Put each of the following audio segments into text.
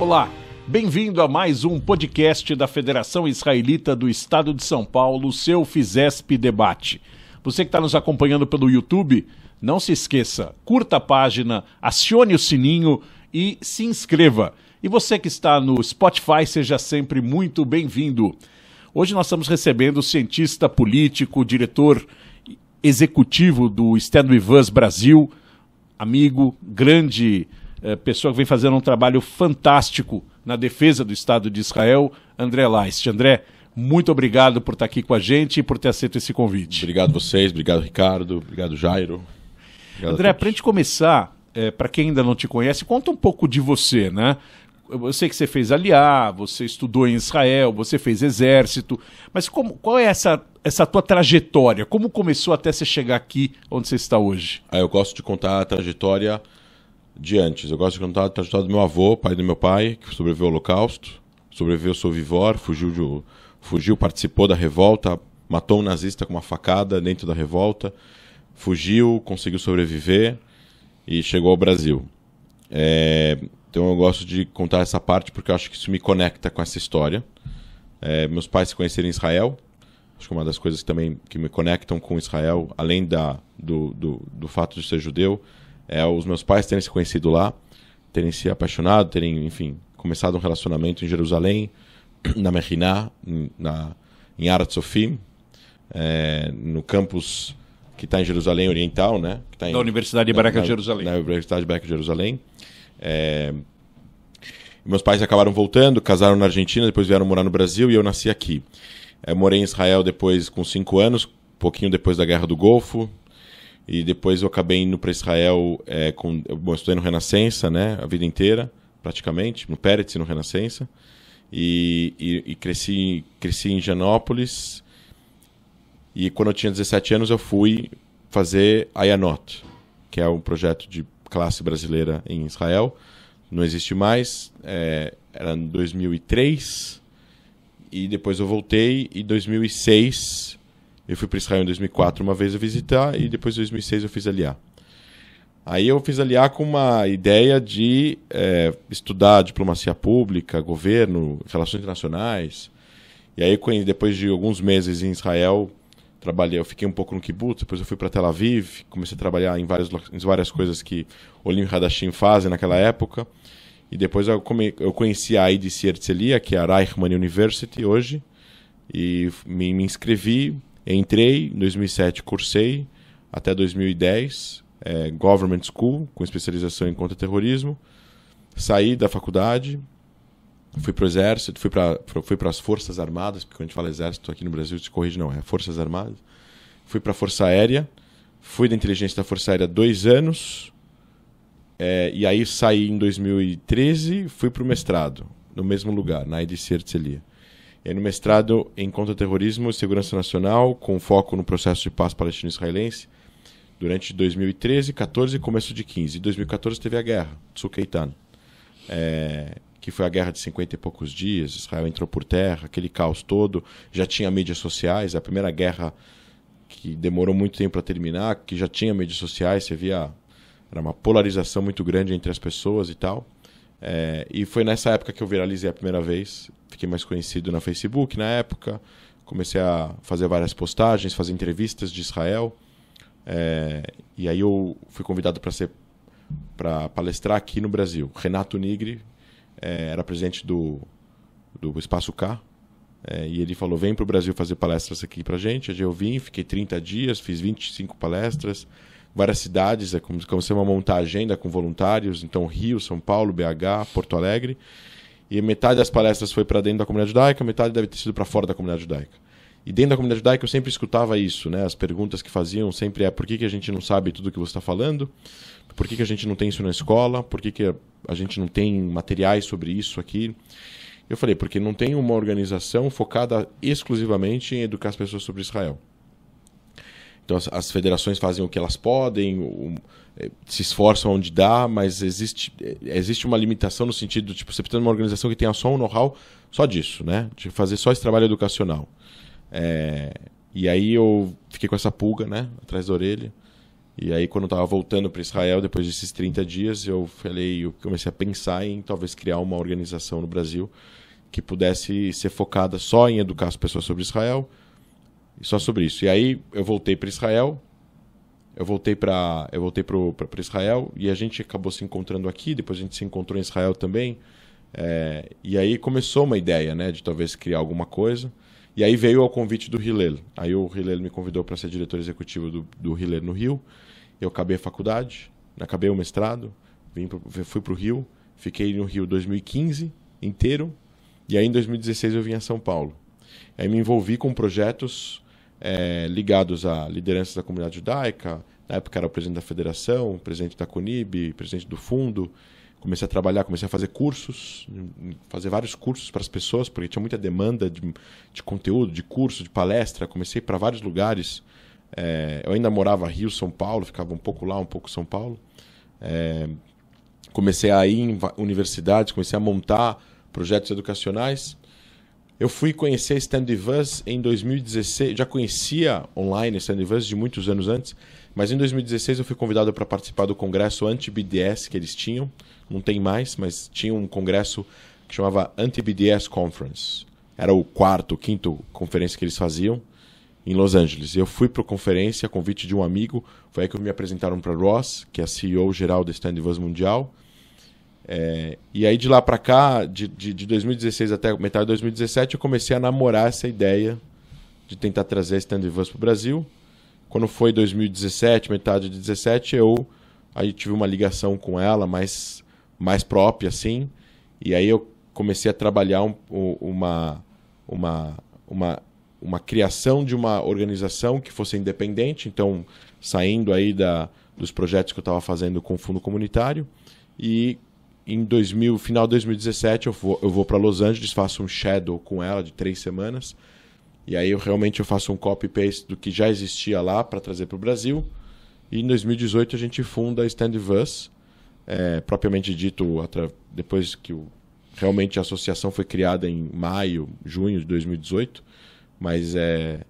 Olá, bem-vindo a mais um podcast da Federação Israelita do Estado de São Paulo, seu Fizesp Debate. Você que está nos acompanhando pelo YouTube, não se esqueça, curta a página, acione o sininho e se inscreva. E você que está no Spotify, seja sempre muito bem-vindo. Hoje nós estamos recebendo o cientista político, diretor executivo do Stand With Us Brasil, amigo, grande é, pessoa que vem fazendo um trabalho fantástico na defesa do Estado de Israel, André Leist. André, muito obrigado por estar aqui com a gente e por ter aceito esse convite. Obrigado vocês, obrigado Ricardo, obrigado Jairo. Obrigado André, para a gente começar, é, para quem ainda não te conhece, conta um pouco de você, né? Eu sei que você fez aliá, você estudou em Israel, você fez exército, mas como, qual é essa, essa tua trajetória? Como começou até você chegar aqui onde você está hoje? Ah, eu gosto de contar a trajetória de antes. Eu gosto de contar, contar a do meu avô, pai do meu pai, que sobreviveu ao Holocausto, sobreviveu sovivor, fugiu, de, fugiu, participou da revolta, matou um nazista com uma facada dentro da revolta, fugiu, conseguiu sobreviver e chegou ao Brasil. É, então eu gosto de contar essa parte porque eu acho que isso me conecta com essa história. É, meus pais se conheceram em Israel. Acho que é uma das coisas que também que me conectam com Israel, além da, do, do, do fato de ser judeu, é, os meus pais terem se conhecido lá, terem se apaixonado, terem, enfim, começado um relacionamento em Jerusalém, na Meriná, em, na, em Arat Sofim, é, no campus que está em Jerusalém Oriental, né? Que tá em, na Universidade de Baraka de Jerusalém. Na Universidade de Baraka de Jerusalém. É, meus pais acabaram voltando, casaram na Argentina, depois vieram morar no Brasil e eu nasci aqui. Eu é, morei em Israel depois com cinco anos, pouquinho depois da Guerra do Golfo, e depois eu acabei indo para Israel, é, com, bom, eu estudei no Renascença, né? A vida inteira, praticamente, no Pérez e no Renascença. E, e, e, cresci, cresci em Janópolis. E quando eu tinha 17 anos, eu fui fazer Ayanot, que é um projeto de classe brasileira em Israel. Não existe mais. É, era em 2003. E depois eu voltei. E 2006 eu fui para Israel em 2004 uma vez a visitar e depois em 2006 eu fiz aliar. Aí eu fiz aliar com uma ideia de é, estudar diplomacia pública, governo, relações internacionais. E aí depois de alguns meses em Israel, trabalhei, eu fiquei um pouco no kibbutz, depois eu fui para Tel Aviv, comecei a trabalhar em várias, em várias coisas que Olim Hadashim fazem naquela época. E depois eu, come, eu conheci a IDC Herzliya, que é a Reichmann University hoje, e me, me inscrevi, Entrei em 2007, cursei até 2010, é, Government School, com especialização em contra-terrorismo. Saí da faculdade, fui para o exército, fui para fui as Forças Armadas, porque quando a gente fala exército aqui no Brasil, se corrige, não, é Forças Armadas. Fui para a Força Aérea, fui da inteligência da Força Aérea dois anos, é, e aí saí em 2013, fui para o mestrado, no mesmo lugar, na IDC Artcelia é no mestrado em Contra-Terrorismo e Segurança Nacional, com foco no processo de paz palestino-israelense, durante 2013, 14 e começo de 15. Em 2014 teve a guerra, Tsukeitan, é, eh, que foi a guerra de 50 e poucos dias, Israel entrou por terra, aquele caos todo, já tinha mídias sociais, a primeira guerra que demorou muito tempo para terminar, que já tinha mídias sociais, você via era uma polarização muito grande entre as pessoas e tal. É, e foi nessa época que eu viralizei a primeira vez. Fiquei mais conhecido na Facebook na época. Comecei a fazer várias postagens, fazer entrevistas de Israel. É, e aí eu fui convidado para ser para palestrar aqui no Brasil. Renato Nigri é, era presidente do, do Espaço K. É, e ele falou: vem para o Brasil fazer palestras aqui para gente. Aí eu vim, fiquei 30 dias, fiz 25 palestras várias cidades, é como, como você montar agenda com voluntários, então Rio, São Paulo, BH, Porto Alegre. E metade das palestras foi para dentro da comunidade judaica, metade deve ter sido para fora da comunidade judaica. E dentro da comunidade judaica eu sempre escutava isso, né? As perguntas que faziam sempre é por que, que a gente não sabe tudo o que você está falando? Por que, que a gente não tem isso na escola? Por que, que a gente não tem materiais sobre isso aqui? Eu falei, porque não tem uma organização focada exclusivamente em educar as pessoas sobre Israel. Então as, as federações fazem o que elas podem, o, é, se esforçam onde dá, mas existe, é, existe uma limitação no sentido, tipo, você precisa de uma organização que tenha só um know-how só disso, né? De fazer só esse trabalho educacional. É, e aí eu fiquei com essa pulga, né? Atrás da orelha. E aí quando eu estava voltando para Israel, depois desses 30 dias, eu falei, eu comecei a pensar em talvez criar uma organização no Brasil que pudesse ser focada só em educar as pessoas sobre Israel, só sobre isso. E aí eu voltei para Israel. Eu voltei para eu voltei para Israel e a gente acabou se encontrando aqui. Depois a gente se encontrou em Israel também. É, e aí começou uma ideia, né, de talvez criar alguma coisa. E aí veio o convite do Hillel. Aí o Hillel me convidou para ser diretor executivo do, do Hillel no Rio. Eu acabei a faculdade, acabei o mestrado, vim pro, fui para o Rio, fiquei no Rio 2015 inteiro. E aí em 2016 eu vim a São Paulo. Aí me envolvi com projetos é, ligados a lideranças da comunidade judaica, na época era o presidente da federação, presidente da CONIB, presidente do fundo. Comecei a trabalhar, comecei a fazer cursos, fazer vários cursos para as pessoas, porque tinha muita demanda de, de conteúdo, de curso, de palestra. Comecei para vários lugares. É, eu ainda morava Rio, São Paulo, ficava um pouco lá, um pouco São Paulo. É, comecei a ir em universidades, comecei a montar projetos educacionais. Eu fui conhecer Stand With em 2016. Já conhecia online Stand With de muitos anos antes, mas em 2016 eu fui convidado para participar do congresso anti-BDS que eles tinham. Não tem mais, mas tinha um congresso que chamava Anti-BDS Conference. Era o quarto, quinto conferência que eles faziam em Los Angeles. Eu fui para a conferência a convite de um amigo. Foi aí que me apresentaram para Ross, que é a CEO geral da Stand With Mundial. É, e aí de lá para cá, de, de, de 2016 até metade de 2017, eu comecei a namorar essa ideia de tentar trazer stand para o Brasil. Quando foi 2017, metade de 2017, eu aí tive uma ligação com ela mais, mais própria, assim. E aí eu comecei a trabalhar um, uma, uma, uma, uma criação de uma organização que fosse independente, então saindo aí da, dos projetos que eu estava fazendo com o fundo comunitário e em 2000, final de 2017, eu vou, eu vou para Los Angeles, faço um shadow com ela de três semanas. E aí eu realmente eu faço um copy-paste do que já existia lá para trazer para o Brasil. E em 2018 a gente funda a Standverse, é, propriamente dito, depois que o, realmente a associação foi criada em maio, junho de 2018. Mas é.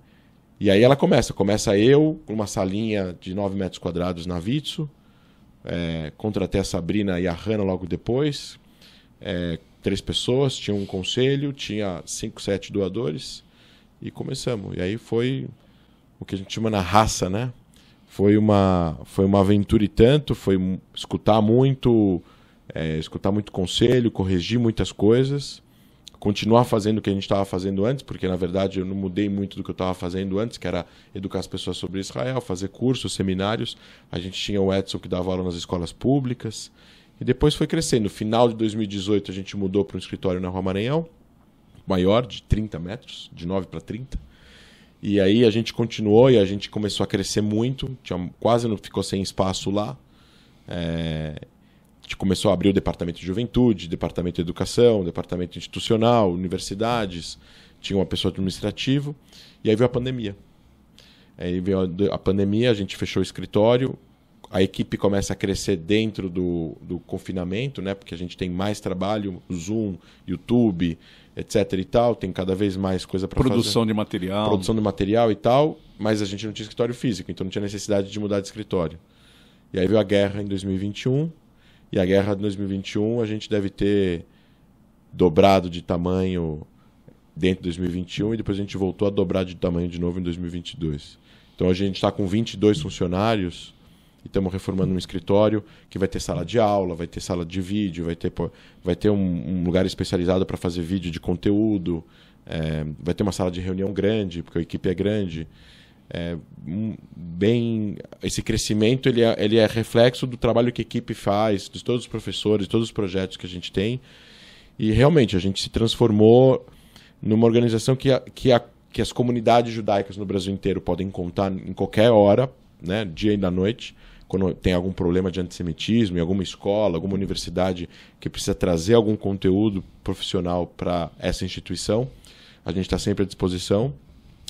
E aí ela começa. Começa eu, uma salinha de 9 metros quadrados na Vitsu, é, contratei a Sabrina e a Hanna logo depois. É, três pessoas, tinha um conselho, tinha cinco, sete doadores e começamos. E aí foi o que a gente chama na raça, né? Foi uma, foi uma aventura e tanto, foi escutar muito, é, escutar muito conselho, corrigir muitas coisas continuar fazendo o que a gente estava fazendo antes, porque na verdade eu não mudei muito do que eu estava fazendo antes, que era educar as pessoas sobre Israel, fazer cursos, seminários. A gente tinha o Edson que dava aula nas escolas públicas. E depois foi crescendo. No final de 2018 a gente mudou para um escritório na Rua Maranhão, maior, de 30 metros, de 9 para 30. E aí a gente continuou e a gente começou a crescer muito, tinha, quase não ficou sem espaço lá. É, gente começou a abrir o departamento de juventude, departamento de educação, departamento institucional, universidades, tinha uma pessoa administrativa, e aí veio a pandemia. Aí veio a pandemia, a gente fechou o escritório, a equipe começa a crescer dentro do, do confinamento, né? Porque a gente tem mais trabalho, Zoom, YouTube, etc e tal, tem cada vez mais coisa para fazer. Produção de material. Produção de material e tal, mas a gente não tinha escritório físico, então não tinha necessidade de mudar de escritório. E aí veio a guerra em 2021, e a guerra de 2021 a gente deve ter dobrado de tamanho dentro de 2021 e depois a gente voltou a dobrar de tamanho de novo em 2022. Então a gente está com 22 funcionários e estamos reformando um escritório que vai ter sala de aula, vai ter sala de vídeo, vai ter, vai ter um, um lugar especializado para fazer vídeo de conteúdo, é, vai ter uma sala de reunião grande, porque a equipe é grande é, bem esse crescimento ele é, ele é reflexo do trabalho que a equipe faz de todos os professores todos os projetos que a gente tem e realmente a gente se transformou numa organização que a, que, a, que as comunidades judaicas no Brasil inteiro podem contar em qualquer hora né dia e da noite quando tem algum problema de antissemitismo em alguma escola alguma universidade que precisa trazer algum conteúdo profissional para essa instituição a gente está sempre à disposição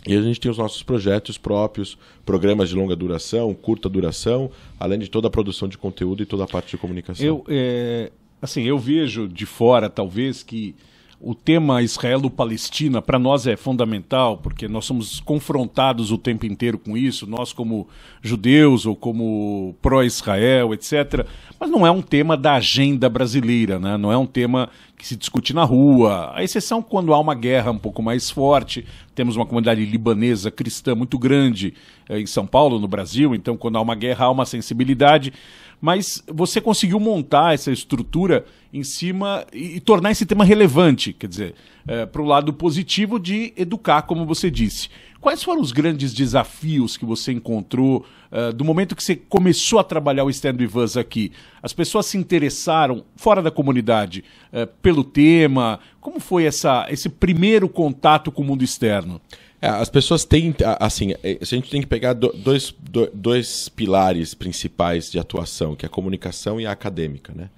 e a gente tem os nossos projetos próprios, programas de longa duração, curta duração, além de toda a produção de conteúdo e toda a parte de comunicação. Eu, é, assim, eu vejo de fora, talvez, que o tema Israelo-Palestina para nós é fundamental, porque nós somos confrontados o tempo inteiro com isso, nós como judeus ou como pró-Israel, etc. Mas não é um tema da agenda brasileira, né? não é um tema que se discute na rua, a exceção quando há uma guerra um pouco mais forte. Temos uma comunidade libanesa cristã muito grande eh, em São Paulo, no Brasil, então quando há uma guerra há uma sensibilidade mas você conseguiu montar essa estrutura em cima e, e tornar esse tema relevante, quer dizer, é, para o lado positivo de educar, como você disse. Quais foram os grandes desafios que você encontrou uh, do momento que você começou a trabalhar o Stand With Us aqui? As pessoas se interessaram, fora da comunidade, uh, pelo tema? Como foi essa, esse primeiro contato com o mundo externo? É, as pessoas têm, assim, é, a gente tem que pegar dois, dois, pilares principais de atuação, que é a comunicação e a acadêmica, né?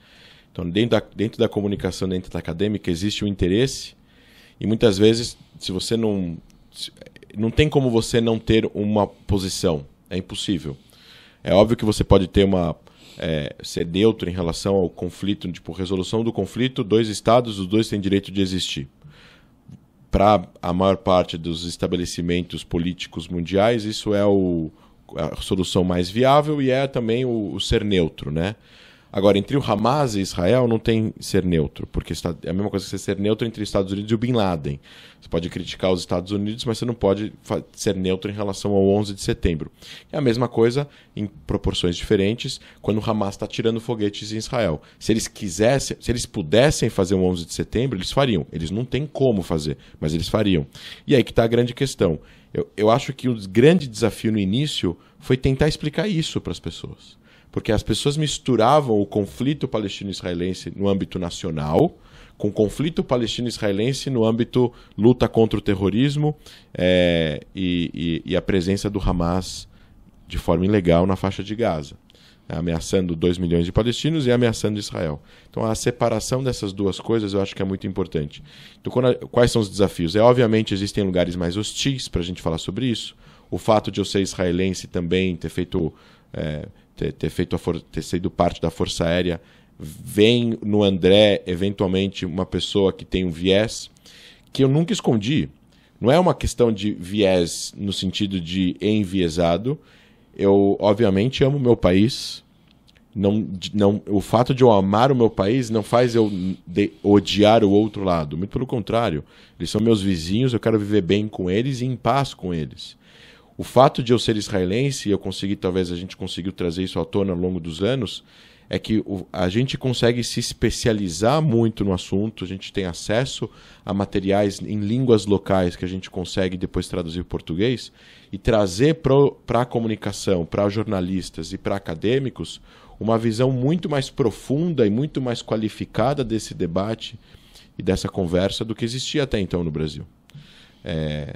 Então, dentro da, dentro da comunicação, dentro da acadêmica, existe o um interesse e muitas vezes, se você não... Não tem como você não ter uma posição, é impossível. É óbvio que você pode ter uma... É, ser neutro em relação ao conflito, tipo, resolução do conflito, dois estados, os dois têm direito de existir para a maior parte dos estabelecimentos políticos mundiais, isso é o, a solução mais viável e é também o, o ser neutro, né? Agora, entre o Hamas e Israel não tem ser neutro, porque é a mesma coisa que você ser neutro entre os Estados Unidos e o Bin Laden. Você pode criticar os Estados Unidos, mas você não pode ser neutro em relação ao 11 de setembro. É a mesma coisa, em proporções diferentes, quando o Hamas está tirando foguetes em Israel. Se eles quisessem, se eles pudessem fazer um 11 de setembro, eles fariam. Eles não têm como fazer, mas eles fariam. E aí que está a grande questão. Eu, eu acho que o grande desafio no início foi tentar explicar isso para as pessoas porque as pessoas misturavam o conflito palestino-israelense no âmbito nacional com o conflito palestino-israelense no âmbito luta contra o terrorismo é, e, e, e a presença do Hamas de forma ilegal na faixa de Gaza né, ameaçando 2 milhões de palestinos e ameaçando Israel. Então a separação dessas duas coisas eu acho que é muito importante. Então, a... quais são os desafios? É obviamente existem lugares mais hostis para a gente falar sobre isso. O fato de eu ser israelense também ter feito é, ter, ter feito ter sido parte da Força Aérea, vem no André, eventualmente, uma pessoa que tem um viés que eu nunca escondi. Não é uma questão de viés no sentido de enviesado. Eu, obviamente, amo meu país. Não, não, o fato de eu amar o meu país não faz eu de, odiar o outro lado. Muito pelo contrário. Eles são meus vizinhos, eu quero viver bem com eles e em paz com eles o fato de eu ser israelense, e eu consegui, talvez a gente conseguiu trazer isso à tona ao longo dos anos, é que o, a gente consegue se especializar muito no assunto, a gente tem acesso a materiais em línguas locais que a gente consegue depois traduzir para português e trazer para a comunicação, para jornalistas e para acadêmicos uma visão muito mais profunda e muito mais qualificada desse debate e dessa conversa do que existia até então no Brasil. É,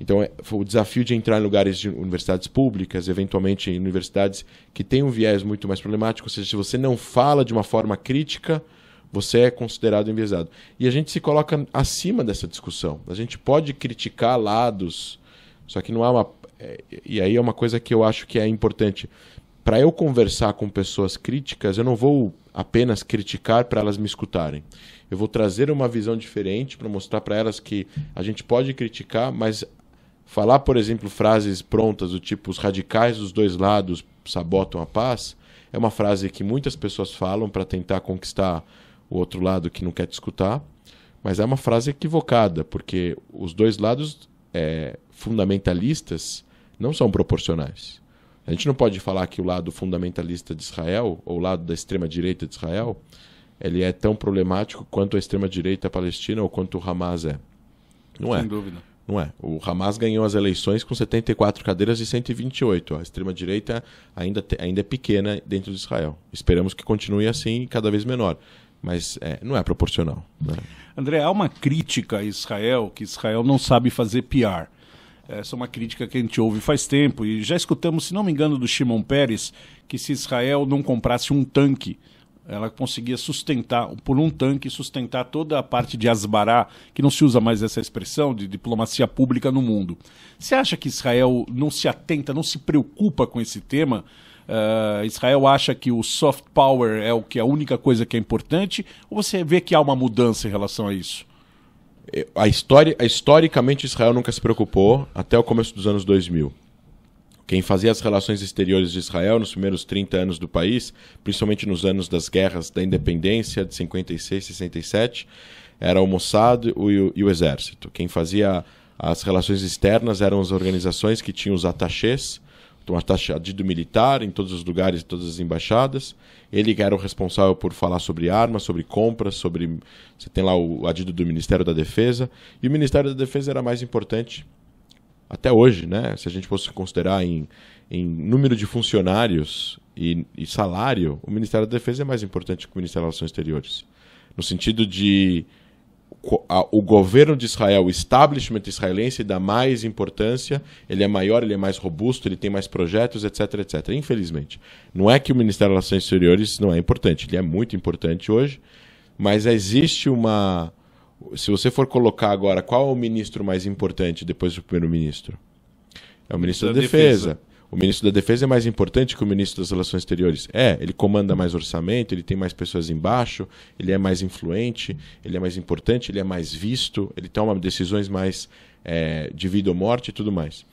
então, é, o desafio de entrar em lugares de universidades públicas, eventualmente em universidades que têm um viés muito mais problemático, ou seja, se você não fala de uma forma crítica, você é considerado enviesado. E a gente se coloca acima dessa discussão. A gente pode criticar lados, só que não há uma. É, e aí é uma coisa que eu acho que é importante. Para eu conversar com pessoas críticas, eu não vou apenas criticar para elas me escutarem. Eu vou trazer uma visão diferente para mostrar para elas que a gente pode criticar, mas Falar, por exemplo, frases prontas do tipo os radicais dos dois lados sabotam a paz, é uma frase que muitas pessoas falam para tentar conquistar o outro lado que não quer te escutar, mas é uma frase equivocada, porque os dois lados é, fundamentalistas não são proporcionais. A gente não pode falar que o lado fundamentalista de Israel, ou o lado da extrema-direita de Israel, ele é tão problemático quanto a extrema-direita palestina ou quanto o Hamas é. Não Sem é. Sem dúvida. Não é. O Hamas ganhou as eleições com 74 cadeiras e 128. A extrema-direita ainda, ainda é pequena dentro de Israel. Esperamos que continue assim, cada vez menor. Mas é, não é proporcional. Né? André, há uma crítica a Israel que Israel não sabe fazer PR. Essa é uma crítica que a gente ouve faz tempo e já escutamos, se não me engano, do Shimon Peres, que se Israel não comprasse um tanque ela conseguia sustentar, por um tanque, sustentar toda a parte de Asbará, que não se usa mais essa expressão, de diplomacia pública no mundo. Você acha que Israel não se atenta, não se preocupa com esse tema? Uh, Israel acha que o soft power é o que é a única coisa que é importante? Ou você vê que há uma mudança em relação a isso? É, a história, historicamente, Israel nunca se preocupou até o começo dos anos 2000. Quem fazia as relações exteriores de Israel nos primeiros 30 anos do país, principalmente nos anos das guerras da independência, de 56 67, era o Mossad e o, Exército. Quem fazia as relações externas eram as organizações que tinham os attachés, um atachadido militar em todos os lugares, em todas as embaixadas. Ele era o responsável por falar sobre armas, sobre compras, sobre. Você tem lá o adido do Ministério da Defesa. E o Ministério da Defesa era mais importante até hoje, né? Se a gente fosse considerar em, em número de funcionários e, e, salário, o Ministério da Defesa é mais importante que o Ministério das Relações Exteriores. No sentido de o governo de Israel, o establishment israelense, dá mais importância, ele é maior, ele é mais robusto, ele tem mais projetos, etc, etc. Infelizmente. Não é que o Ministério das Relações Exteriores não é importante, ele é muito importante hoje, mas existe uma se você for colocar agora qual é o ministro mais importante depois do primeiro-ministro, é o ministro da, da defesa. defesa. O ministro da Defesa é mais importante que o ministro das Relações Exteriores. É, ele comanda mais orçamento, ele tem mais pessoas embaixo, ele é mais influente, ele é mais importante, ele é mais visto, ele toma decisões mais é, de vida ou morte e tudo mais.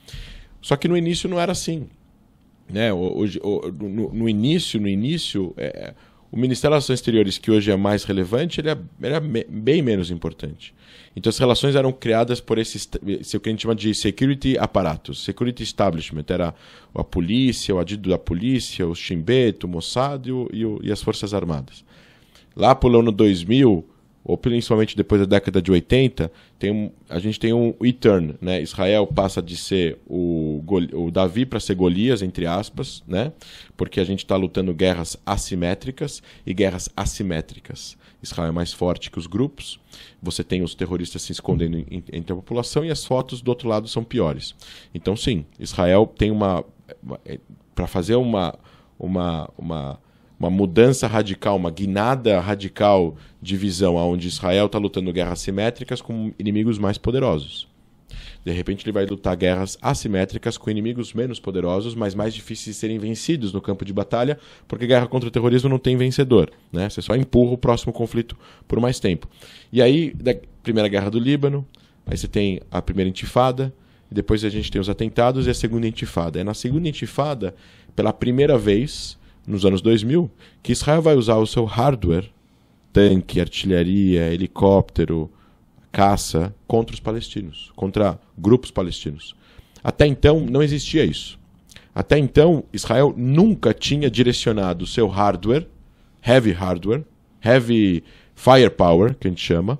Só que no início não era assim. Né? Hoje, no, no início, no início. É, o Ministério das Relações Exteriores, que hoje é mais relevante, ele é, era é bem menos importante. Então, as relações eram criadas por esse, o que a gente chama de security apparatus, security establishment. Era a polícia, o adido da polícia, o chimbeto, o Mossad e, o, e, o, e as Forças Armadas. Lá pelo ano 2000, ou principalmente depois da década de 80, tem um, a gente tem um return. Né? Israel passa de ser o o, Davi para ser Golias, entre aspas, né? Porque a gente está lutando guerras assimétricas e guerras assimétricas. Israel é mais forte que os grupos, você tem os terroristas se escondendo em, entre a população e as fotos do outro lado são piores. Então, sim, Israel tem uma. É, para fazer uma, uma, uma, uma mudança radical, uma guinada radical de visão, onde Israel está lutando guerras assimétricas com inimigos mais poderosos. De repente, ele vai lutar guerras assimétricas com inimigos menos poderosos, mas mais difíceis de serem vencidos no campo de batalha, porque guerra contra o terrorismo não tem vencedor. Né? Você só empurra o próximo conflito por mais tempo. E aí, da Primeira Guerra do Líbano, aí você tem a Primeira Intifada, depois a gente tem os atentados e a Segunda Intifada. É na Segunda Intifada, pela primeira vez, nos anos 2000, que Israel vai usar o seu hardware, tanque, artilharia, helicóptero, caça contra os palestinos, contra grupos palestinos. Até então não existia isso. Até então, Israel nunca tinha direcionado seu hardware, heavy hardware, heavy firepower, que a gente chama,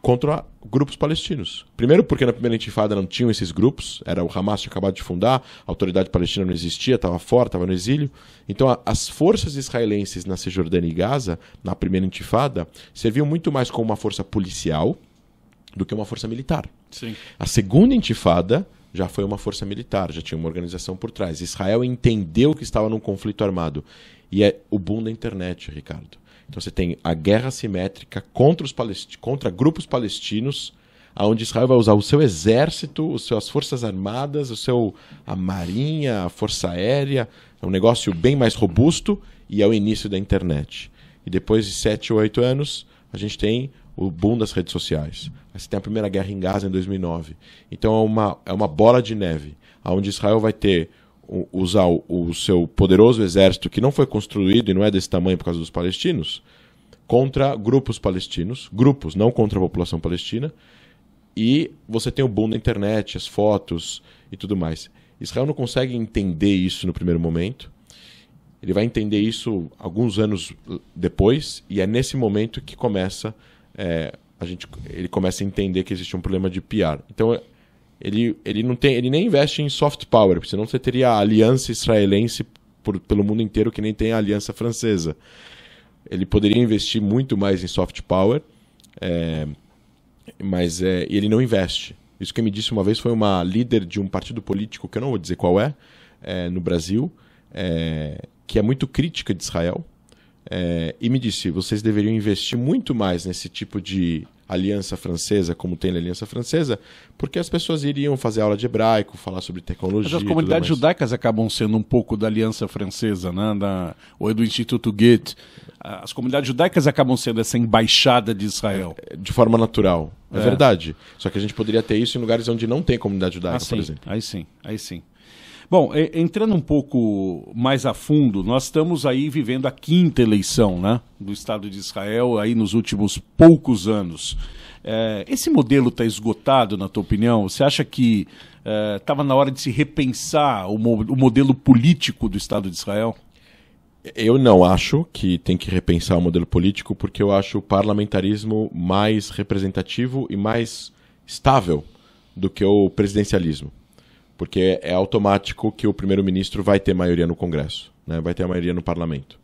contra grupos palestinos. Primeiro, porque na primeira intifada não tinham esses grupos, era o Hamas tinha acabado de fundar, a autoridade palestina não existia, estava fora, estava no exílio. Então, a, as forças israelenses na Cisjordânia e Gaza, na primeira intifada, serviam muito mais como uma força policial, do que uma força militar. Sim. A segunda intifada já foi uma força militar, já tinha uma organização por trás. Israel entendeu que estava num conflito armado. E é o boom da internet, Ricardo. Então você tem a guerra simétrica contra, os palest, contra grupos palestinos, onde Israel vai usar o seu exército, as suas forças armadas, o seu, a marinha, a força aérea. É um negócio bem mais robusto e é o início da internet. E depois de sete ou oito anos, a gente tem o boom das redes sociais. Aí você tem a primeira guerra em Gaza em 2009. Então é uma, é uma bola de neve, onde Israel vai ter usar o, o seu poderoso exército, que não foi construído e não é desse tamanho por causa dos palestinos, contra grupos palestinos, grupos, não contra a população palestina, e você tem o boom da internet, as fotos e tudo mais. Israel não consegue entender isso no primeiro momento. Ele vai entender isso alguns anos depois, e é nesse momento que começa a é, a gente, ele começa a entender que existe um problema de PR. Então, ele, ele, não tem, ele nem investe em soft power, porque senão você teria a aliança israelense por, pelo mundo inteiro que nem tem a aliança francesa. Ele poderia investir muito mais em soft power, é, mas é, ele não investe. Isso que me disse uma vez foi uma líder de um partido político, que eu não vou dizer qual é, é no Brasil, é, que é muito crítica de Israel, é, e me disse: vocês deveriam investir muito mais nesse tipo de aliança francesa, como tem na aliança francesa, porque as pessoas iriam fazer aula de hebraico, falar sobre tecnologia. Mas as comunidades judaicas acabam sendo um pouco da aliança francesa, né? da, ou é do Instituto Goethe. Ah, as comunidades judaicas acabam sendo essa embaixada de Israel. É, de forma natural, é, é. verdade. Só que a gente poderia ter isso em lugares onde não tem comunidade judaica, ah, por exemplo. Aí sim, aí sim. Bom, entrando um pouco mais a fundo, nós estamos aí vivendo a quinta eleição né, do Estado de Israel aí nos últimos poucos anos. É, esse modelo está esgotado, na tua opinião? Você acha que estava é, na hora de se repensar o, mo o modelo político do Estado de Israel? Eu não acho que tem que repensar o modelo político, porque eu acho o parlamentarismo mais representativo e mais estável do que o presidencialismo porque é automático que o primeiro-ministro vai ter maioria no Congresso, né? vai ter a maioria no parlamento.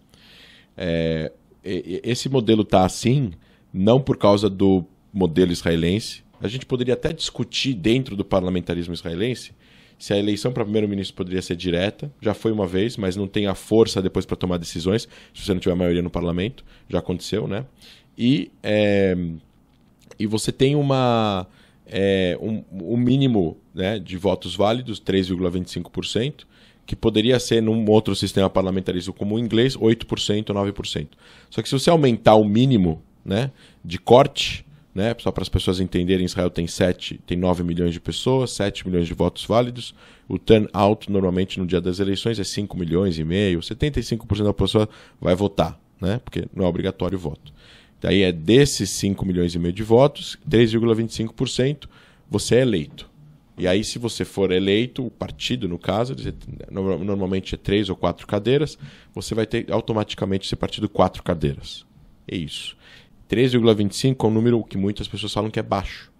É, esse modelo está assim, não por causa do modelo israelense. A gente poderia até discutir dentro do parlamentarismo israelense se a eleição para primeiro-ministro poderia ser direta. Já foi uma vez, mas não tem a força depois para tomar decisões, se você não tiver maioria no parlamento. Já aconteceu, né? E, é, e você tem uma é, um, um mínimo né, de votos válidos, 3,25%, que poderia ser num outro sistema parlamentarismo como o inglês, 8%, 9%. Só que se você aumentar o mínimo né, de corte, né, só para as pessoas entenderem, Israel tem 7, tem 9 milhões de pessoas, 7 milhões de votos válidos. O turnout normalmente no dia das eleições é 5 milhões e meio, 75% da pessoa vai votar, né, porque não é obrigatório o voto. Daí é desses 5 milhões e meio de votos, 3,25% você é eleito. E aí, se você for eleito, o partido, no caso, normalmente é três ou quatro cadeiras, você vai ter automaticamente ser partido quatro cadeiras. É isso. 3,25 é um número que muitas pessoas falam que é baixo.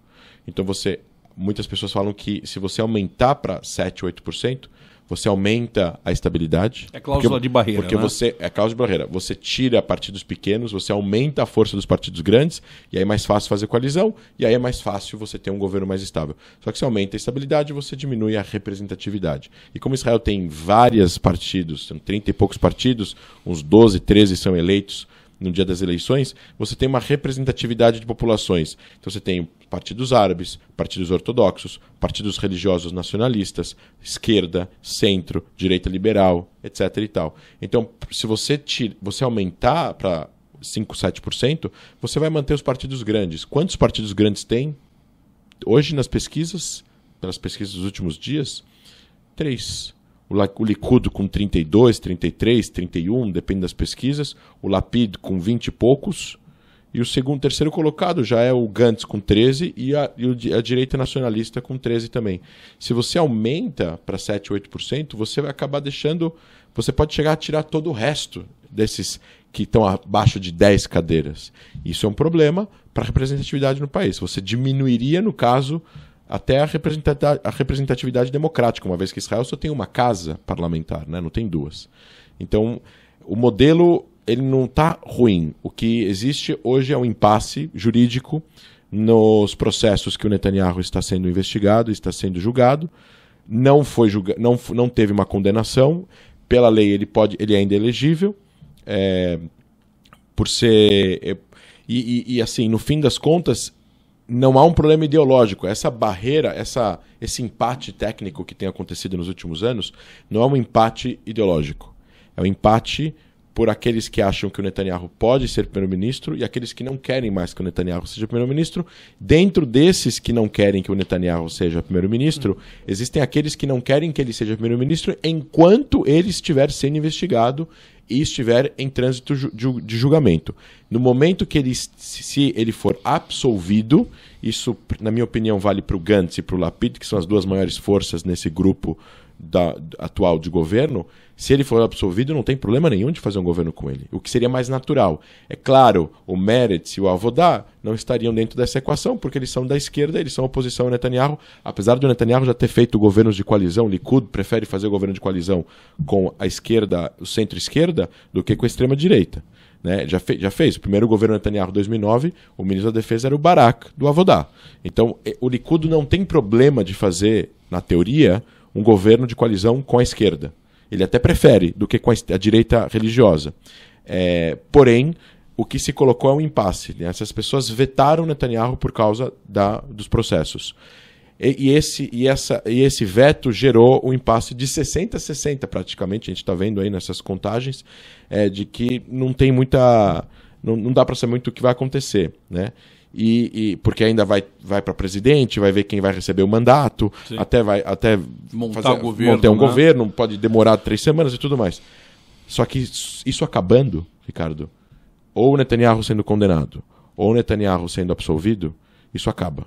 Então você. Muitas pessoas falam que se você aumentar para 7, 8%, você aumenta a estabilidade. É cláusula porque, de barreira. Porque né? você. É cláusula de barreira. Você tira partidos pequenos, você aumenta a força dos partidos grandes, e aí é mais fácil fazer coalizão, e aí é mais fácil você ter um governo mais estável. Só que se aumenta a estabilidade, você diminui a representatividade. E como Israel tem vários partidos, são 30 e poucos partidos, uns 12, 13 são eleitos no dia das eleições, você tem uma representatividade de populações. Então você tem partidos árabes, partidos ortodoxos, partidos religiosos nacionalistas, esquerda, centro, direita liberal, etc. e tal. Então, se você, você aumentar para 5, 7%, você vai manter os partidos grandes. Quantos partidos grandes tem? Hoje, nas pesquisas, nas pesquisas dos últimos dias, três. O, o Likud com 32, 33, 31, depende das pesquisas. O Lapid com 20 e poucos e o segundo, terceiro colocado já é o Gantz com 13 e a, e a direita nacionalista com 13 também. Se você aumenta para 7, 8%, você vai acabar deixando. Você pode chegar a tirar todo o resto desses que estão abaixo de 10 cadeiras. Isso é um problema para a representatividade no país. Você diminuiria, no caso, até a representatividade, a representatividade democrática, uma vez que Israel só tem uma casa parlamentar, né? não tem duas. Então, o modelo ele não está ruim. O que existe hoje é um impasse jurídico nos processos que o Netanyahu está sendo investigado, está sendo julgado. Não foi julga não, não teve uma condenação. Pela lei ele pode, ele ainda é elegível. É, por ser é, e, e, e assim, no fim das contas, não há um problema ideológico. Essa barreira, essa, esse empate técnico que tem acontecido nos últimos anos, não é um empate ideológico. É um empate por aqueles que acham que o Netanyahu pode ser primeiro-ministro e aqueles que não querem mais que o Netanyahu seja primeiro-ministro. Dentro desses que não querem que o Netanyahu seja primeiro-ministro, existem aqueles que não querem que ele seja primeiro-ministro enquanto ele estiver sendo investigado e estiver em trânsito de julgamento. No momento que ele, se ele for absolvido, isso, na minha opinião, vale para o Gantz e para o Lapid, que são as duas maiores forças nesse grupo da, atual de governo, se ele for absolvido, não tem problema nenhum de fazer um governo com ele. O que seria mais natural. É claro, o Meretz e o Avodá não estariam dentro dessa equação, porque eles são da esquerda, eles são oposição ao Netanyahu. Apesar do Netanyahu já ter feito governos de coalizão, Likud prefere fazer governo de coalizão com a esquerda, o centro-esquerda, do que com a extrema-direita. Né? Já, fe já, fez. O primeiro governo Netanyahu 2009, o ministro da Defesa era o Barak, do Avodá. Então, eh, o Likud não tem problema de fazer, na teoria, um governo de coalizão com a esquerda. Ele até prefere do que com a, direita religiosa. É, porém, o que se colocou é um impasse. Né? Essas pessoas vetaram Netanyahu por causa da, dos processos. E, e, esse, e, essa, e esse veto gerou um impasse de 60 a 60, praticamente. A gente está vendo aí nessas contagens, é, de que não tem muita. Não, não dá para saber muito o que vai acontecer. Né? E, e, porque ainda vai, vai para presidente, vai ver quem vai receber o mandato, Sim. até vai até montar, fazer, governo, montar um né? governo, pode demorar três semanas e tudo mais. Só que isso acabando, Ricardo, ou Netanyahu sendo condenado, ou Netanyahu sendo absolvido, isso acaba.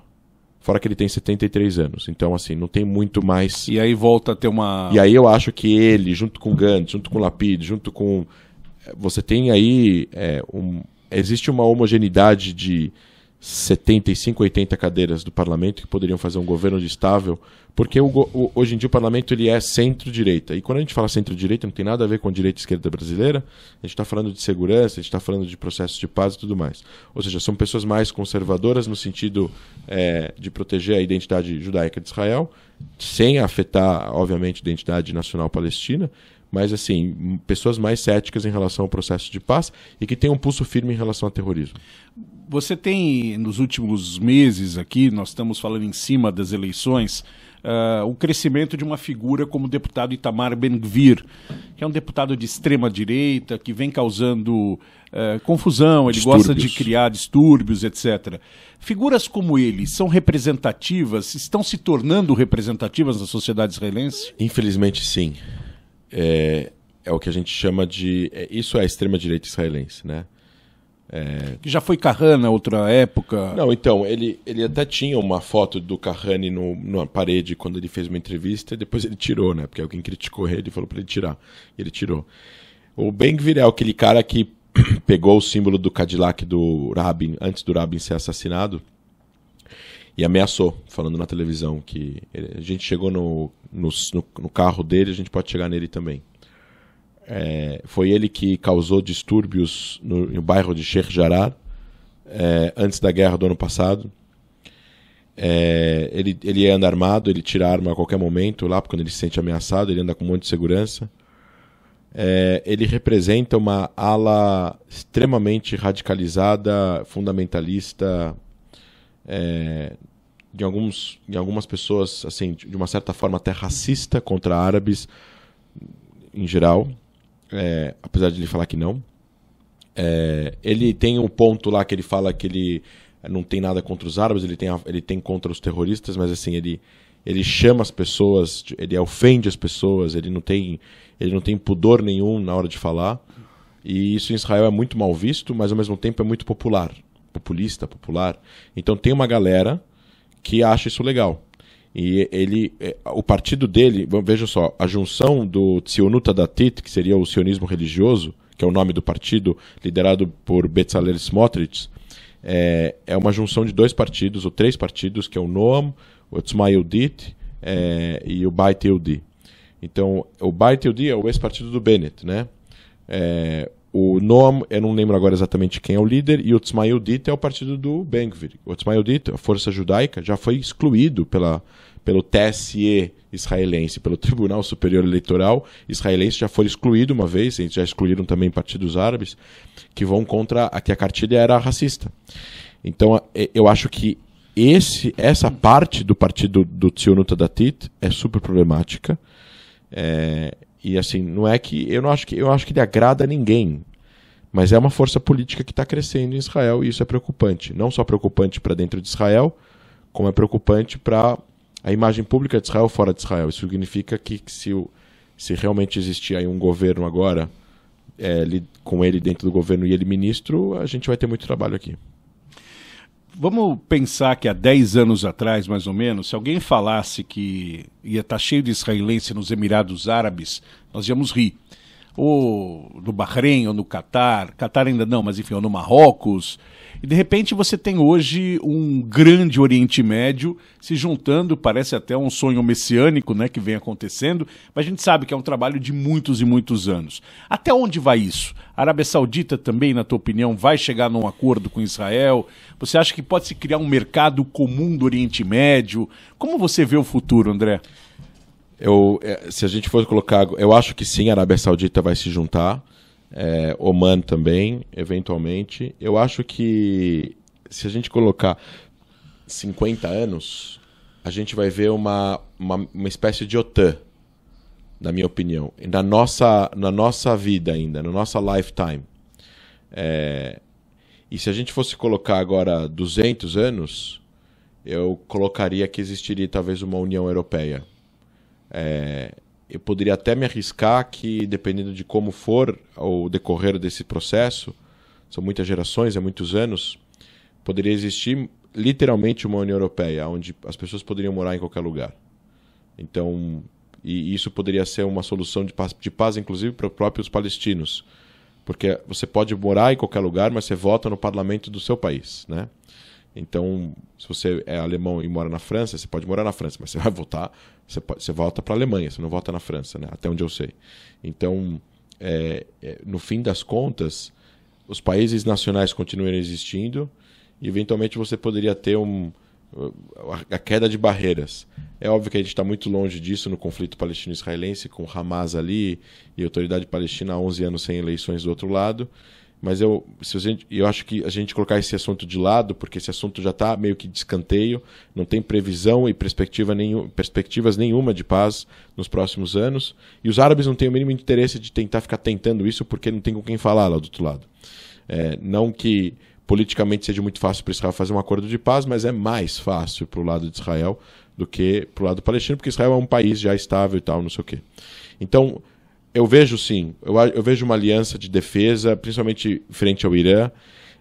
Fora que ele tem 73 anos, então assim, não tem muito mais. E aí volta a ter uma. E aí eu acho que ele, junto com Gantz, junto com Lapid, junto com. Eh, você tem aí. É, um... Existe uma homogeneidade de, 75, 80 cadeiras do parlamento que poderiam fazer um governo estável, porque o, o, hoje em dia o parlamento ele é centro-direita. E quando a gente fala centro-direita, não tem nada a ver com a direita-esquerda brasileira, a gente está falando de segurança, a gente está falando de processos de paz e tudo mais. Ou seja, são pessoas mais conservadoras no sentido é, de proteger a identidade judaica de Israel, sem afetar, obviamente, a identidade nacional palestina, mas assim, pessoas mais céticas em relação ao processo de paz e que têm um pulso firme em relação ao terrorismo você tem, nos últimos meses aqui, nós estamos falando em cima das eleições, uh, o crescimento de uma figura como o deputado Itamar Ben-Gvir, que é um deputado de extrema-direita, que vem causando uh, confusão, ele distúrbios. gosta de criar distúrbios, etc. Figuras como ele são representativas, estão se tornando representativas na sociedade israelense? Infelizmente, sim. É, é o que a gente chama de. É, isso é a extrema-direita israelense, né? É... Que já foi Carrana outra época. Não, então, ele, ele até tinha uma foto do Carrani no, numa parede quando ele fez uma entrevista, e depois ele tirou, né? Porque alguém criticou ele e falou para ele tirar. Ele tirou. O Ben Gvir é aquele cara que pegou o símbolo do Cadillac do Rabin, antes do Rabin ser assassinado, e ameaçou, falando na televisão que ele, a gente chegou no, no, no carro dele, a gente pode chegar nele também. É, foi ele que causou distúrbios no, no bairro de Sheikh Jarar é, antes da guerra do ano passado. É, ele, ele anda armado, ele tira a arma a qualquer momento lá, quando ele se sente ameaçado, ele anda com um monte de segurança. É, ele representa uma ala extremamente radicalizada, fundamentalista, é, de, alguns, de algumas pessoas, assim, de uma certa forma até racista contra árabes em geral é, apesar de ele falar que não, é, ele tem um ponto lá que ele fala que ele não tem nada contra os árabes, ele tem, ele tem contra os terroristas, mas assim, ele, ele chama as pessoas, ele ofende as pessoas, ele não tem, ele não tem pudor nenhum na hora de falar. E isso em Israel é muito mal visto, mas ao mesmo tempo é muito popular, populista, popular. Então tem uma galera que acha isso legal. E ele, é, o partido dele, veja só, a junção do Tsiunuta Datit, que seria o sionismo religioso, que é o nome do partido, liderado por Bezalel Smotrich, é, é uma junção de dois partidos, ou três partidos, que é o Noam, o Tzma Yehudit é, e o Beit Yehudi. Então, o Beit Yehudi é o ex-partido do Bennett, né? É, o Noam, eu não lembro agora exatamente quem é o líder, e o Tzmail Dita é o partido do Bengvir. O Tzmail Dita, a força judaica, já foi excluído pela, pelo TSE israelense, pelo Tribunal Superior Eleitoral israelense, já foi excluído uma vez, eles já excluíram também partidos árabes, que vão contra a que a cartilha era racista. Então, eu acho que esse, essa parte do partido do Tzionuta Datit é super problemática. É, e assim, não é que eu não acho que eu acho que ele agrada a ninguém, mas é uma força política que está crescendo em Israel e isso é preocupante. Não só preocupante para dentro de Israel, como é preocupante para a imagem pública de Israel fora de Israel. Isso significa que, que se, se realmente existir aí um governo agora, é, com ele dentro do governo e ele ministro, a gente vai ter muito trabalho aqui vamos pensar que há 10 anos atrás, mais ou menos, se alguém falasse que ia estar tá cheio de israelense nos Emirados Árabes, nós íamos rir ou no Bahrein, ou no Catar, Catar ainda não, mas enfim, ou no Marrocos. E de repente você tem hoje um grande Oriente Médio se juntando, parece até um sonho messiânico né, que vem acontecendo, mas a gente sabe que é um trabalho de muitos e muitos anos. Até onde vai isso? A Arábia Saudita também, na tua opinião, vai chegar num acordo com Israel? Você acha que pode se criar um mercado comum do Oriente Médio? Como você vê o futuro, André? Eu, é, se a gente for colocar, eu acho que sim, a Arábia Saudita vai se juntar, é, Oman também, eventualmente. Eu acho que se a gente colocar 50 anos, a gente vai ver uma, uma, uma espécie de OTAN, na minha opinião, na nossa, na nossa vida ainda, na nossa lifetime. É, e se a gente fosse colocar agora 200 anos, eu colocaria que existiria talvez uma União Europeia é, eu poderia até me arriscar que, dependendo de como for o decorrer desse processo, são muitas gerações, é muitos anos, poderia existir literalmente uma União Europeia, onde as pessoas poderiam morar em qualquer lugar. Então, e isso poderia ser uma solução de paz, de paz inclusive para os próprios palestinos, porque você pode morar em qualquer lugar, mas você vota no parlamento do seu país, né? Então, se você é alemão e mora na França, você pode morar na França, mas você vai votar, você, pode, você volta para a Alemanha, você não volta na França, né? até onde eu sei. Então, é, é, no fim das contas, os países nacionais continuam existindo e, eventualmente, você poderia ter um, a queda de barreiras. É óbvio que a gente está muito longe disso no conflito palestino-israelense, com Hamas ali e a autoridade palestina há 11 anos sem eleições do outro lado mas eu, se a gente, eu acho que a gente colocar esse assunto de lado, porque esse assunto já está meio que de escanteio, não tem previsão e perspectiva nenhum, perspectivas nenhuma de paz nos próximos anos, e os árabes não têm o mínimo interesse de tentar ficar tentando isso porque não tem com quem falar lá do outro lado. É, não que politicamente seja muito fácil para Israel fazer um acordo de paz, mas é mais fácil para o lado de Israel do que para o lado palestino, porque Israel é um país já estável e tal, não sei o quê. Então, eu vejo sim, eu, eu, vejo uma aliança de defesa, principalmente frente ao Irã,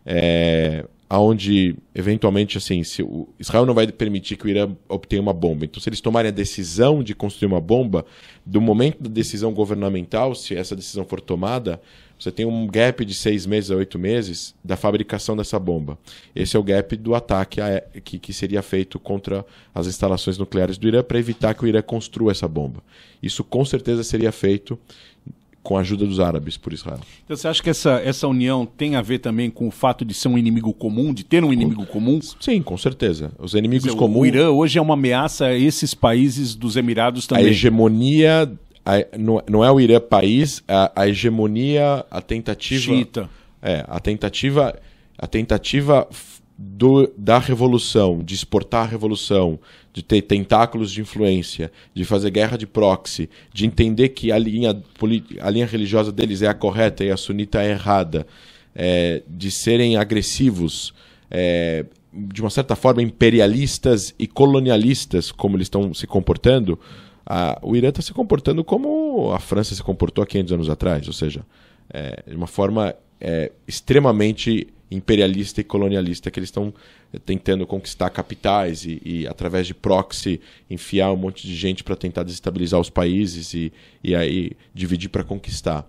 é, aonde eventualmente assim, se Israel não vai permitir que o Irã obtenha uma bomba. Então, se eles tomarem a decisão de construir uma bomba, do momento da decisão governamental, se essa decisão for tomada, você tem um gap de seis meses a oito meses da fabricação dessa bomba. Esse é o gap do ataque a, que, que seria feito contra as instalações nucleares do Irã para evitar que o Irã construa essa bomba. Isso com certeza seria feito com a ajuda dos árabes por Israel. Então você acha que essa, essa união tem a ver também com o fato de ser um inimigo comum, de ter um inimigo comum? Sim, com certeza. Os inimigos dizer, comuns. O Irã hoje é uma ameaça a esses países dos Emirados também. A hegemonia a, não, não é o Irã país, a, a hegemonia, a tentativa. Chita. É, a tentativa, a tentativa do, da revolução, de exportar a revolução, de ter tentáculos de influência, de fazer guerra de proxy, de entender que a linha, a linha religiosa deles é a correta e a sunita é errada, é, de serem agressivos. É, de uma certa forma imperialistas e colonialistas como eles estão se comportando, a, o Irã está se comportando como a França se comportou há 500 anos atrás, ou seja, é, de uma forma é, extremamente imperialista e colonialista que eles estão tentando conquistar capitais e, e, através de proxy enfiar um monte de gente para tentar desestabilizar os países e, e aí dividir para conquistar.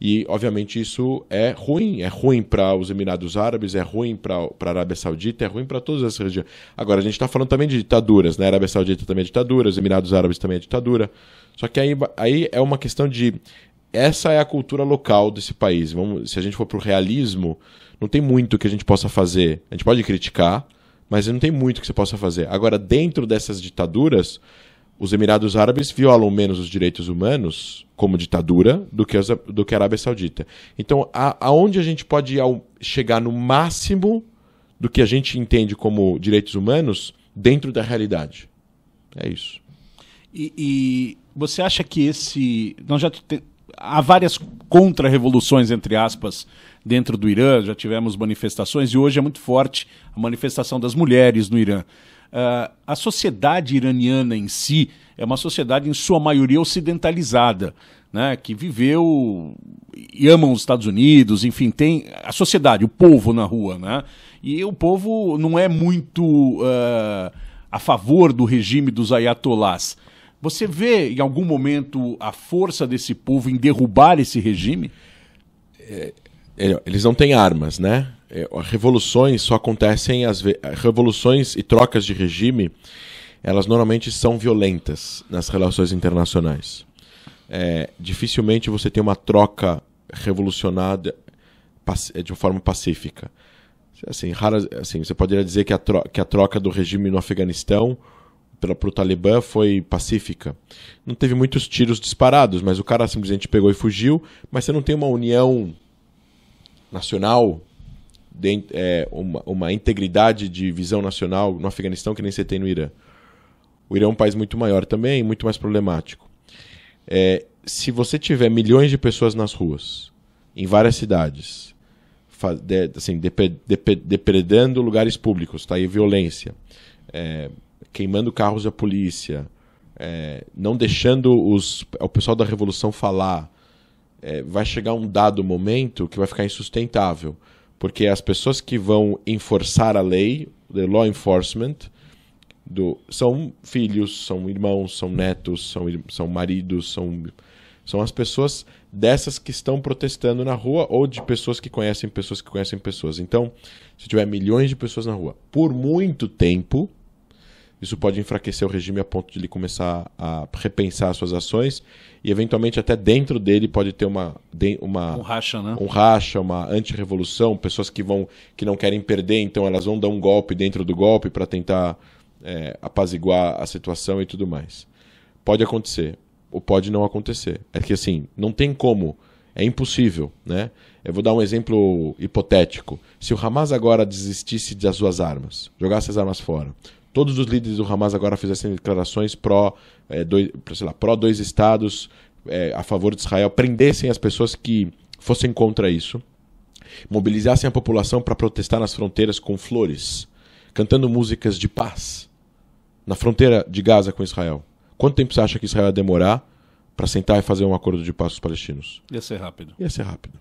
E, obviamente, isso é ruim. É ruim para os Emirados Árabes, é ruim para a Arábia Saudita, é ruim para todas essas regiões. Agora, a gente está falando também de ditaduras, né? A Arábia Saudita também é ditadura, os Emirados Árabes também é ditadura. Só que aí, aí é uma questão de. Essa é a cultura local desse país. Vamos, se a gente for para o realismo, não tem muito que a gente possa fazer. A gente pode criticar, mas não tem muito que você possa fazer. Agora, dentro dessas ditaduras, os Emirados Árabes violam menos os direitos humanos como ditadura do que, as, do que a Arábia Saudita. Então, a, aonde a gente pode ao, chegar no máximo do que a gente entende como direitos humanos dentro da realidade? É isso. E, e você acha que esse. Nós já te, há várias contra-revoluções, entre aspas, dentro do Irã, já tivemos manifestações e hoje é muito forte a manifestação das mulheres no Irã. Uh, a sociedade iraniana em si é uma sociedade, em sua maioria, ocidentalizada, né, que viveu e amam os Estados Unidos, enfim, tem a sociedade, o povo na rua. Né, e o povo não é muito uh, a favor do regime dos ayatollahs você vê em algum momento a força desse povo em derrubar esse regime? É, eles não têm armas, né? É, revoluções só acontecem as Revoluções e trocas de regime, elas normalmente são violentas nas relações internacionais. É, dificilmente você tem uma troca revolucionada é, de forma pacífica. Assim, raras, assim, você poderia dizer que a, que a troca do regime no Afeganistão pela, pro Talibã foi pacífica. Não teve muitos tiros disparados, mas o cara simplesmente pegou e fugiu. Mas você não tem uma união nacional, de, é, uma, uma integridade de visão nacional no Afeganistão que nem você tem no Irã. O Irã é um país muito maior também, muito mais problemático. É, se você tiver milhões de pessoas nas ruas, em várias cidades, de, assim, depredando lugares públicos, tá aí violência, é, queimando carros da polícia, é, não deixando os, o pessoal da Revolução falar, é, vai chegar um dado momento que vai ficar insustentável. Porque as pessoas que vão enforçar a lei, the law enforcement, do, são filhos, são irmãos, são netos, são, são maridos, são, são as pessoas dessas que estão protestando na rua ou de pessoas que conhecem pessoas que conhecem pessoas. Então, se tiver milhões de pessoas na rua por muito tempo, isso pode enfraquecer o regime a ponto de ele começar a repensar suas ações e, eventualmente, até dentro dele pode ter uma. uma um racha, né? Um racha, uma anti-revolução, pessoas que vão que não querem perder, então elas vão dar um golpe dentro do golpe para tentar é, apaziguar a situação e tudo mais. Pode acontecer, ou pode não acontecer. É que, assim, não tem como. É impossível, né? Eu vou dar um exemplo hipotético. Se o Hamas agora desistisse das suas armas, jogasse as armas fora, Todos os líderes do Hamas agora fizessem declarações pró, é, dois, sei lá, pró dois estados, é, a favor de Israel, prendessem as pessoas que fossem contra isso, mobilizassem a população para protestar nas fronteiras com flores, cantando músicas de paz na fronteira de Gaza com Israel. Quanto tempo você acha que Israel ia demorar para sentar e fazer um acordo de paz com os palestinos? Ia ser rápido. Ia ser rápido.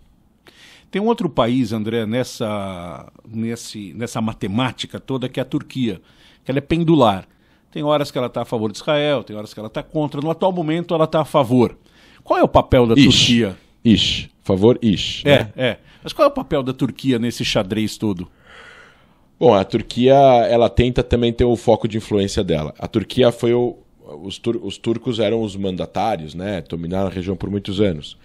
Tem um outro país, André, nessa, nesse, nessa matemática toda que é a Turquia que ela é pendular. Tem horas que ela está a favor de Israel, tem horas que ela está contra. No atual momento, ela está a favor. Qual é o papel da ish, Turquia? Ish, favor, ish. É, né? é. Mas qual é o papel da Turquia nesse xadrez todo? Bom, a Turquia ela tenta também ter o foco de influência dela. A Turquia foi o, os, tur, os turcos eram os mandatários, né? Dominaram a região por muitos anos.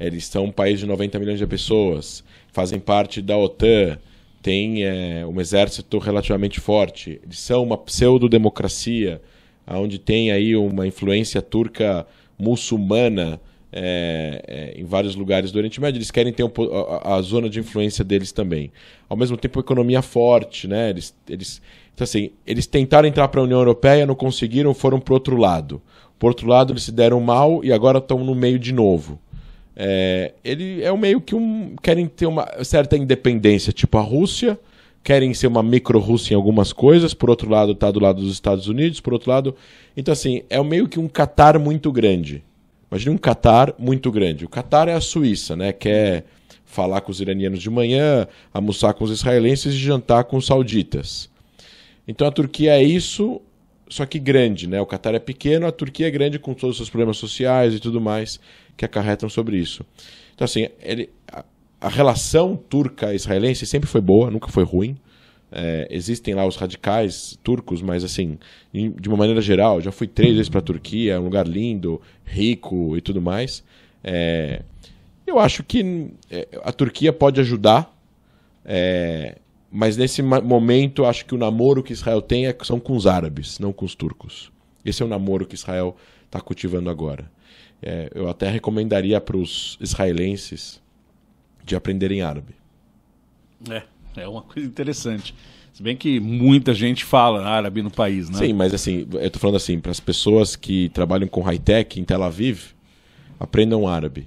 Eles são um país de 90 milhões de pessoas, fazem parte da OTAN tem é, um exército relativamente forte, eles são uma pseudo-democracia, onde tem aí uma influência turca muçulmana é, é, em vários lugares do Oriente Médio, eles querem ter um, a, a, zona de influência deles também. Ao mesmo tempo, economia forte, né? Eles, eles, então, assim, eles tentaram entrar para a União Europeia, não conseguiram, foram para outro lado. Por outro lado, eles se deram mal e agora estão no meio de novo. É, ele é meio que um. Querem ter uma certa independência, tipo a Rússia, querem ser uma micro-Rússia em algumas coisas, por outro lado, está do lado dos Estados Unidos, por outro lado. Então, assim, é meio que um Catar muito grande. Imagine um Catar muito grande. O Catar é a Suíça, né? Quer falar com os iranianos de manhã, almoçar com os israelenses e jantar com os sauditas. Então a Turquia é isso, só que grande, né? O Catar é pequeno, a Turquia é grande com todos os seus problemas sociais e tudo mais que acarretam sobre isso. Então, assim, ele, a, a relação turca-israelense sempre foi boa, nunca foi ruim. É, existem lá os radicais turcos, mas assim, em, de uma maneira geral, já fui três vezes para a Turquia, é um lugar lindo, rico e tudo mais. É, eu acho que é, a Turquia pode ajudar, é, mas nesse momento acho que o namoro que Israel tem é, são com os árabes, não com os turcos. Esse é o namoro que Israel está cultivando agora. É, eu até recomendaria para os israelenses de aprenderem árabe. É, é uma coisa interessante. Se bem que muita gente fala árabe no país, né? Sim, mas assim, eu tô falando assim, para as pessoas que trabalham com high-tech em Tel Aviv, aprendam árabe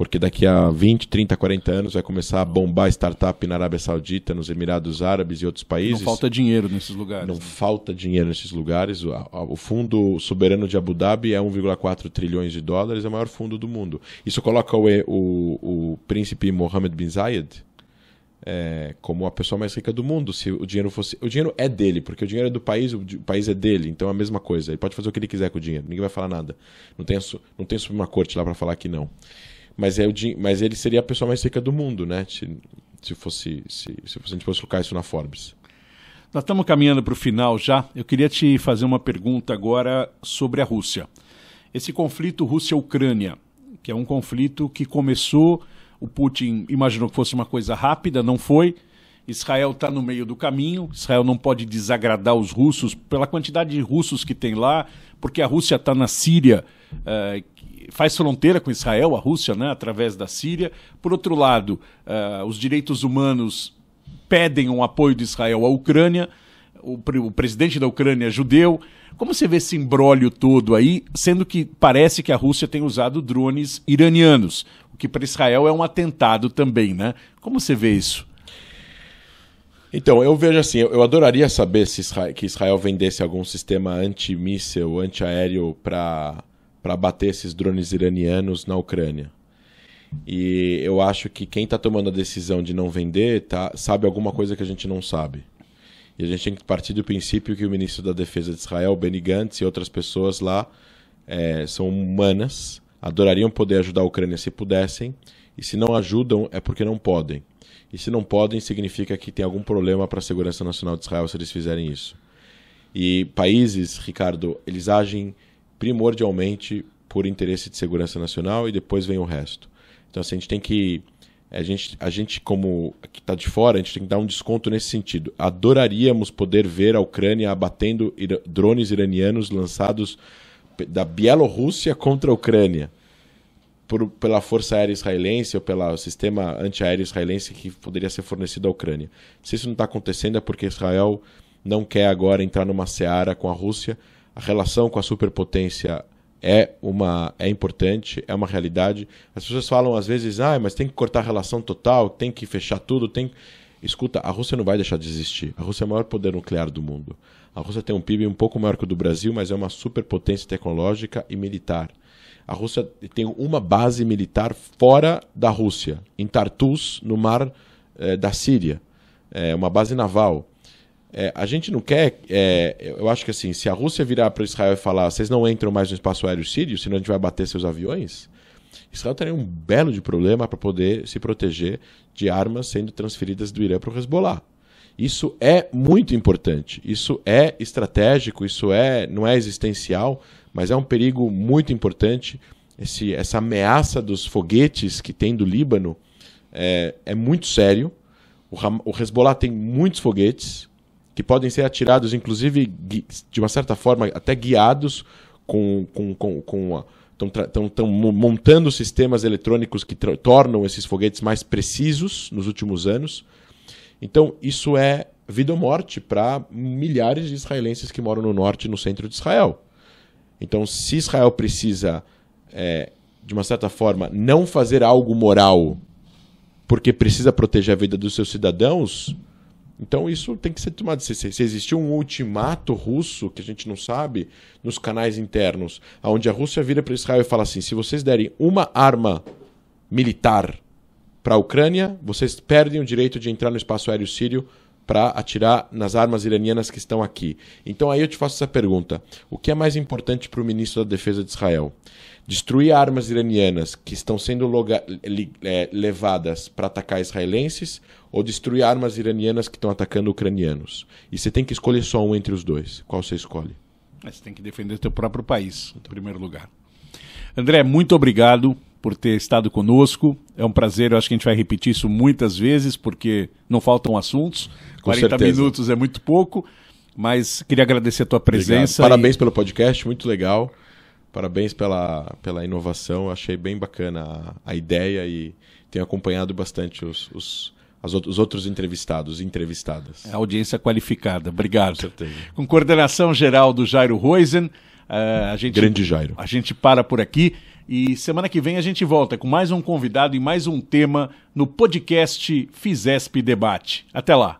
porque daqui a 20, 30, 40 anos vai começar a bombar startup na Arábia Saudita, nos Emirados Árabes e outros países. Não falta dinheiro nesses lugares. Não né? falta dinheiro nesses lugares. O Fundo Soberano de Abu Dhabi é 1,4 trilhões de dólares, é o maior fundo do mundo. Isso coloca o, o, o príncipe Mohammed bin Zayed é, como a pessoa mais rica do mundo, se o dinheiro fosse. O dinheiro é dele, porque o dinheiro é do país, o, país é dele, então é a mesma coisa. Ele pode fazer o que ele quiser com o dinheiro, ninguém vai falar nada. Não tem, não tem uma Corte lá para falar que não. Mas, é o, mas ele seria a pessoa mais rica do mundo, né? Se, se fosse, se, se a gente fosse colocar isso na Forbes. Nós estamos caminhando para o final já. Eu queria te fazer uma pergunta agora sobre a Rússia. Esse conflito Rússia-Ucrânia, que é um conflito que começou, o Putin imaginou que fosse uma coisa rápida, não foi. Israel está no meio do caminho. Israel não pode desagradar os russos pela quantidade de russos que tem lá, porque a Rússia está na Síria, eh, faz fronteira com Israel, a Rússia, né, através da Síria. Por outro lado, uh, os direitos humanos pedem um apoio de Israel à Ucrânia. O, o presidente da Ucrânia é judeu. Como você vê esse imbróglio todo aí, sendo que parece que a Rússia tem usado drones iranianos, o que para Israel é um atentado também, né? Como você vê isso? Então, eu vejo assim, eu adoraria saber se Israel, que Israel vendesse algum sistema antimíssel, antiaéreo para para bater esses drones iranianos na Ucrânia. E eu acho que quem está tomando a decisão de não vender tá, sabe alguma coisa que a gente não sabe. E a gente tem que partir do princípio que o ministro da Defesa de Israel, Benny Gantz, e outras pessoas lá é, são humanas, adorariam poder ajudar a Ucrânia se pudessem, e se não ajudam é porque não podem. E se não podem, significa que tem algum problema para a segurança nacional de Israel se eles fizerem isso. E países, Ricardo, eles agem primordialmente por interesse de segurança nacional e depois vem o resto. Então, assim, a gente tem que. A gente, a gente como que está de fora, a gente tem que dar um desconto nesse sentido. Adoraríamos poder ver a Ucrânia abatendo drones iranianos lançados da Bielorrússia contra a Ucrânia. Por, pela força aérea israelense ou pelo sistema antiaéreo israelense que poderia ser fornecido à Ucrânia. Se isso não está acontecendo é porque Israel não quer agora entrar numa seara com a Rússia a relação com a superpotência é uma é importante, é uma realidade. As pessoas falam às vezes, ah, mas tem que cortar a relação total, tem que fechar tudo, tem Escuta, a Rússia não vai deixar de existir. A Rússia é o maior poder nuclear do mundo. A Rússia tem um PIB um pouco maior que o do Brasil, mas é uma superpotência tecnológica e militar. A Rússia tem uma base militar fora da Rússia, em Tartus, no mar eh, da Síria. É uma base naval. É, a gente não quer. É, eu acho que assim, se a Rússia virar para Israel e falar, vocês não entram mais no espaço aéreo sírio, senão a gente vai bater seus aviões. Israel teria um belo de problema para poder se proteger de armas sendo transferidas do Irã para o Hezbollah. Isso é muito importante, isso é estratégico, isso é não é existencial, mas é um perigo muito importante. Esse, essa ameaça dos foguetes que tem do Líbano é, é muito sério. O, o Hezbollah tem muitos foguetes, que podem ser atirados, inclusive, de uma certa forma, até guiados com. com, com, com a, Estão montando sistemas eletrônicos que tornam esses foguetes mais precisos nos últimos anos. Então, isso é vida ou morte para milhares de israelenses que moram no norte e no centro de Israel. Então, se Israel precisa, é, de uma certa forma, não fazer algo moral porque precisa proteger a vida dos seus cidadãos, então isso tem que ser tomado. Se, se, se existiu um ultimato russo, que a gente não sabe, nos canais internos, onde a Rússia vira para Israel e fala assim: se vocês derem uma arma militar para a Ucrânia, vocês perdem o direito de entrar no espaço aéreo sírio para atirar nas armas iranianas que estão aqui. Então aí eu te faço essa pergunta: o que é mais importante para o ministro da Defesa de Israel? destruir armas iranianas que estão sendo é, levadas para atacar israelenses ou destruir armas iranianas que estão atacando ucranianos. E você tem que escolher só um entre os dois. Qual você escolhe? É, você tem que defender o seu próprio país, em primeiro lugar. André, muito obrigado por ter estado conosco. É um prazer, eu acho que a gente vai repetir isso muitas vezes, porque não faltam assuntos. Com 40 certeza. minutos é muito pouco, mas queria agradecer a tua presença. Parabéns pelo podcast, muito legal. Parabéns pela, pela inovação, achei bem bacana a, a ideia e tenho acompanhado bastante os, os, as, os outros entrevistados e entrevistadas. É audiência qualificada, obrigado. Com Com coordenação geral do Jairo Roisen. Uh, a gente, Grande Jairo. A gente para por aqui e semana que vem a gente volta com mais um convidado e mais um tema no podcast Fizesp Debate. Até lá.